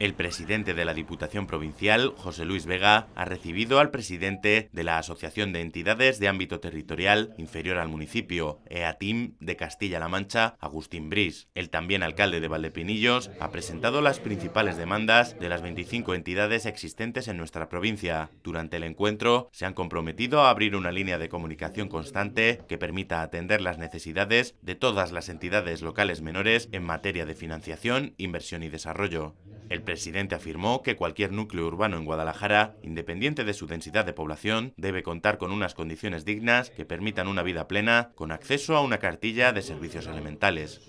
El presidente de la Diputación Provincial, José Luis Vega, ha recibido al presidente de la Asociación de Entidades de Ámbito Territorial Inferior al Municipio, EATIM, de Castilla-La Mancha, Agustín Bris. El también alcalde de Valdepinillos ha presentado las principales demandas de las 25 entidades existentes en nuestra provincia. Durante el encuentro, se han comprometido a abrir una línea de comunicación constante que permita atender las necesidades de todas las entidades locales menores en materia de financiación, inversión y desarrollo. El presidente afirmó que cualquier núcleo urbano en Guadalajara, independiente de su densidad de población, debe contar con unas condiciones dignas que permitan una vida plena con acceso a una cartilla de servicios elementales.